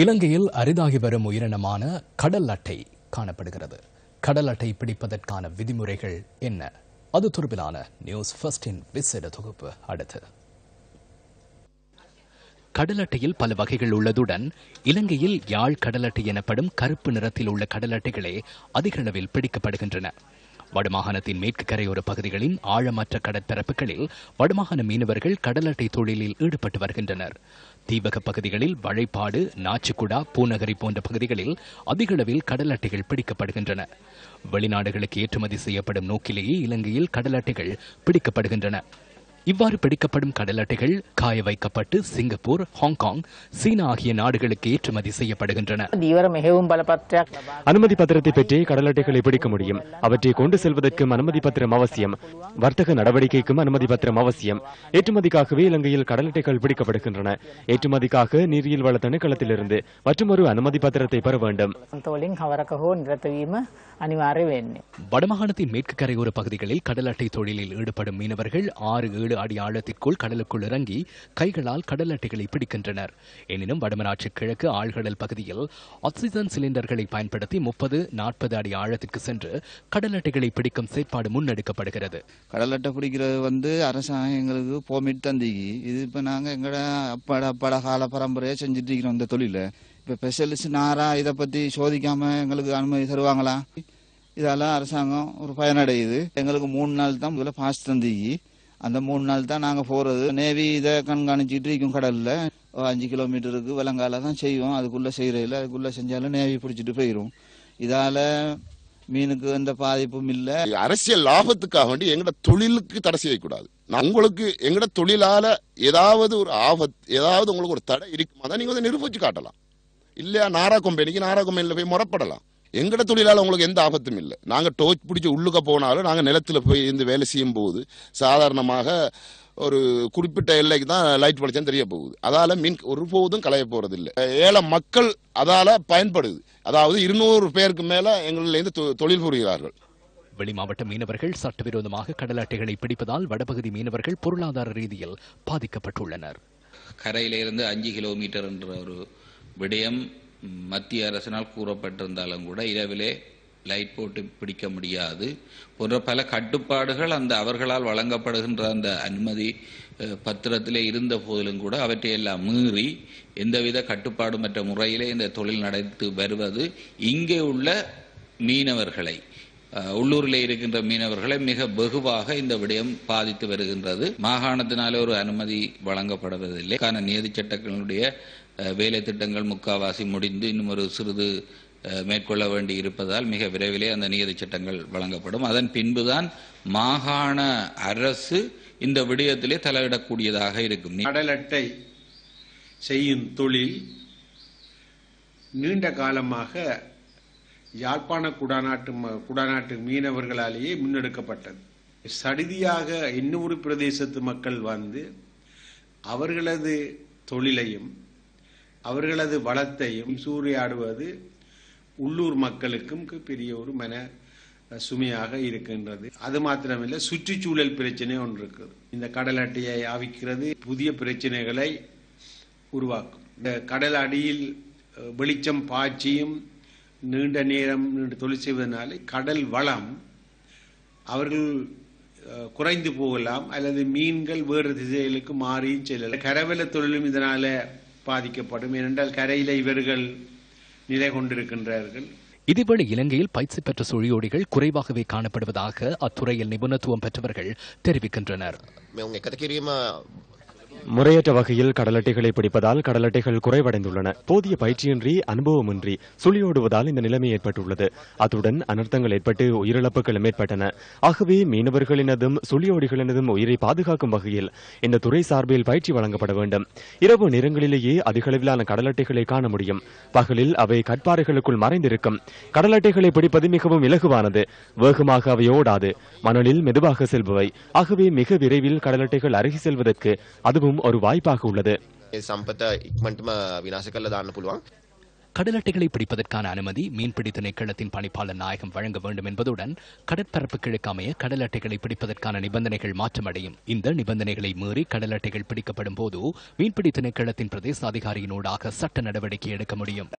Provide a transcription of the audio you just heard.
இலங்கையில் அரிதாகி வரும் உயிரினமான கடல் அட்டை காணப்படுகிறது கடல் அட்டை பிடிப்பதற்கான விதிமுறைகள் என்ன அது தொடர்பிலான நியூஸ் ஃபர்ஸ்டின் விசேட தொகுப்பு அடுத்தது கடலட்டையில் பல வகைகள் உள்ளதுடன் இலங்கையில் யாழ் கடலட்டை எனப்படும் கருப்பு நிறத்தில் உள்ள கடலட்டைகளே அதிக அளவில் பிடிக்கப்படுகின்றன வடமாகாணத்தின் மேற்கு கரையோர பகுதிகளின் ஆழமற்ற கடற்பரப்புகளில் வடமாகாண மீனவர்கள் கடலட்டை தொழிலில் ஈடுபட்டு வருகின்றனர் தீபக பகுதிகளில் வழைப்பாடு நாச்சுக்குடா பூநகரி போன்ற பகுதிகளில் அதிகளவில் கடலட்டைகள் பிடிக்கப்படுகின்றன வெளிநாடுகளுக்கு ஏற்றுமதி செய்யப்படும் நோக்கிலேயே இலங்கையில் கடலட்டைகள் பிடிக்கப்படுகின்றன இவ்வாறு பிடிக்கப்படும் கடல் அட்டைகள் காய வைக்கப்பட்டு சிங்கப்பூர் ஹாங்காங் சீனா ஆகிய நாடுகளுக்கு ஏற்றுமதி செய்யப்படுகின்றன அனுமதி பத்திரத்தை பெற்றே கடல் அட்டைகளை பிடிக்க முடியும் அவற்றை கொண்டு செல்வதற்கும் அனுமதி பத்திரம் அவசியம் வர்த்தக நடவடிக்கைக்கும் அனுமதி பத்திரம் அவசியம் ஏற்றுமதிக்காகவே இலங்கையில் கடல் அட்டைகள் பிடிக்கப்படுகின்றன ஏற்றுமதிக்காக நீரியல் வள திணைக்களத்திலிருந்து மற்றொரு அனுமதி பத்திரத்தை பெற வேண்டும் வடமாகாணத்தின் மேற்கு கரையோர பகுதிகளில் கடல் அட்டை தொழிலில் ஈடுபடும் மீனவர்கள் ஆறு ஏழு ஏழு அடி ஆழத்திற்குள் கடலுக்குள் இறங்கி கைகளால் கடல் அட்டைகளை பிடிக்கின்றனர் எனினும் வடமராட்சி கிழக்கு ஆழ்கடல் பகுதியில் ஆக்சிஜன் சிலிண்டர்களை பயன்படுத்தி முப்பது நாற்பது அடி ஆழத்திற்கு சென்று கடல் அட்டைகளை பிடிக்கும் செயற்பாடு முன்னெடுக்கப்படுகிறது கடல் அட்டை பிடிக்கிறது வந்து அரசாங்கம் எங்களுக்கு போமிட்டு தந்திக்கு இது இப்போ நாங்கள் எங்கட அப்பாட பட கால பரம்பரையை செஞ்சுட்டு இருக்கிறோம் இந்த தொழில இப்போ ஸ்பெஷலிஸ்ட் நாரா இதை பற்றி சோதிக்காமல் எங்களுக்கு அனுமதி தருவாங்களா இதால அரசாங்கம் ஒரு பயனடையுது எங்களுக்கு மூணு நாள் தான் முதல்ல பாஸ் தந்திக்கு அந்த மூணு நாள் தான் நாங்கள் போகிறது நேவி இதை கண்காணிச்சிட்டு இருக்கும் கடலில் அஞ்சு கிலோமீட்டருக்கு விலங்கால தான் செய்வோம் அதுக்குள்ளே செய்கிறதில்ல அதுக்குள்ளே செஞ்சாலும் நேவி பிடிச்சிட்டு போயிடும் இதால் மீனுக்கு எந்த பாதிப்பும் இல்லை அரசியல் லாபத்துக்காக வேண்டி எங்கட தொழிலுக்கு தடை செய்யக்கூடாது உங்களுக்கு எங்கட தொழிலால ஏதாவது ஒரு ஆபத் ஏதாவது உங்களுக்கு ஒரு தடை இருக்குமா தான் நீங்கள் வந்து நிரூபிச்சு காட்டலாம் இல்லையா நாரா கம்பெனிக்கு நாரா கம்பெனியில் போய் முறப்படலாம் எங்கட தொழிலால் உங்களுக்கு எந்த ஆபத்தும் இல்லை நாங்கள் டோச் பிடிச்சி உள்ளுக்க போனாலும் நாங்கள் நிலத்தில் போய் இருந்து வேலை செய்யும் போது சாதாரணமாக ஒரு குறிப்பிட்ட எல்லைக்கு தான் லைட் வெளிச்சம் தெரிய போகுது அதால் மீன் ஒருபோதும் களைய போகிறது இல்லை ஏழை மக்கள் அதால் பயன்படுது அதாவது இருநூறு பேருக்கு மேலே எங்களிலேருந்து தொழில் புரிகிறார்கள் வெளி மாவட்ட மீனவர்கள் சட்டவிரோதமாக கடல் அட்டைகளை பிடிப்பதால் வடபகுதி மீனவர்கள் பொருளாதார ரீதியில் பாதிக்கப்பட்டுள்ளனர் கரையிலிருந்து அஞ்சு கிலோமீட்டர் என்ற ஒரு விடயம் மத்திய அரசினால் கூறப்பட்டிருந்தாலும் கூட இரவிலே லைட் போட்டு பிடிக்க முடியாது போன்ற பல கட்டுப்பாடுகள் அந்த அவர்களால் வழங்கப்படுகின்ற அந்த அனுமதி பத்திரத்தில் இருந்த போதிலும் கூட அவற்றையெல்லாம் மீறி எந்தவித மற்ற முறையிலே இந்த தொழில் நடத்தி வருவது இங்கே உள்ள மீனவர்களை உள்ளூரில் இருக்கின்ற மீனவர்களை மிக வெகுவாக இந்த விடயம் பாதித்து வருகின்றது மாகாணத்தினாலே ஒரு அனுமதி வழங்கப்படுவதில்லை காரண நியதி சட்டங்களுடைய வேலை திட்டங்கள் முக்காவாசி முடிந்து இன்னும் ஒரு சிறிது மேற்கொள்ள வேண்டி இருப்பதால் மிக விரைவிலே அந்த நியதி சட்டங்கள் வழங்கப்படும் அதன் பின்புதான் மாகாண அரசு இந்த விடயத்திலே தலையிடக்கூடியதாக இருக்கும் கடல் அட்டை செய்யும் தொழில் நீண்ட காலமாக யாழ்ப்பாண குடாநாட்டு குடாநாட்டு மீனவர்களாலேயே முன்னெடுக்கப்பட்டது சடுதியாக இன்னொரு பிரதேசத்து மக்கள் வந்து அவர்களது தொழிலையும் அவர்களது வளத்தையும் சூறையாடுவது உள்ளூர் மக்களுக்கும் பெரிய ஒரு மன சுமையாக இருக்கின்றது அது மாத்திரமில்லை சுற்றுச்சூழல் பிரச்சனை ஒன்று இருக்குது இந்த கடல் அட்டையை அவிக்கிறது புதிய பிரச்சனைகளை உருவாக்கும் இந்த கடல் அடியில் வெளிச்சம் பாய்ச்சியும் நீண்ட நேரம் நீண்டு தொழில் செய்வதனாலே கடல் வளம் அவர்கள் குறைந்து போகலாம் அல்லது மீன்கள் வேறு திசைகளுக்கு மாறியும் செல்லலாம் கரவல தொழிலும் இதனால பாதிக்கப்படும் ஏனென்றால் கரையில இவர்கள் நிலை கொண்டிருக்கின்றார்கள் இதேவேளை இலங்கையில் பயிற்சி பெற்ற சுழியோடிகள் குறைவாகவே காணப்படுவதாக அத்துறையில் நிபுணத்துவம் பெற்றவர்கள் தெரிவிக்கின்றனர் முறையற்ற வகையில் கடலட்டைகளை பிடிப்பதால் கடலட்டைகள் குறைவடைந்துள்ளன போதிய பயிற்சியின்றி அனுபவமின்றி சுழியோடுவதால் இந்த நிலைமை ஏற்பட்டுள்ளது அத்துடன் அனர்த்தங்கள் ஏற்பட்டு உயிரிழப்புகளும் ஏற்பட்டன ஆகவே மீனவர்களினதும் சுழியோடிகளினதும் உயிரை பாதுகாக்கும் வகையில் இந்த துறை சார்பில் பயிற்சி வழங்கப்பட வேண்டும் இரவு நேரங்களிலேயே அதிகளவிலான கடலட்டைகளை காண முடியும் பகலில் அவை கட்பாறைகளுக்குள் மறைந்திருக்கும் கடலட்டைகளை பிடிப்பது மிகவும் இலகுவானது வேகமாக அவை ஓடாது மணலில் மெதுவாக செல்பவை ஆகவே மிக விரைவில் கடலட்டைகள் அருகி செல்வதற்கு அதுவும் இதுவும் ஒரு வாய்ப்பாக உள்ளது கடலட்டைகளை பிடிப்பதற்கான அனுமதி மீன்பிடி திணைக்களத்தின் பணிப்பாளர் நாயகம் வழங்க வேண்டும் என்பதுடன் கடற்பரப்பு கிழக்காமைய கடல் அட்டைகளை பிடிப்பதற்கான நிபந்தனைகள் மாற்றமடையும் இந்த நிபந்தனைகளை மீறி கடல் அட்டைகள் பிடிக்கப்படும் போது மீன்பிடி திணைக்களத்தின் பிரதேச அதிகாரியினூடாக சட்ட நடவடிக்கை எடுக்க முடியும்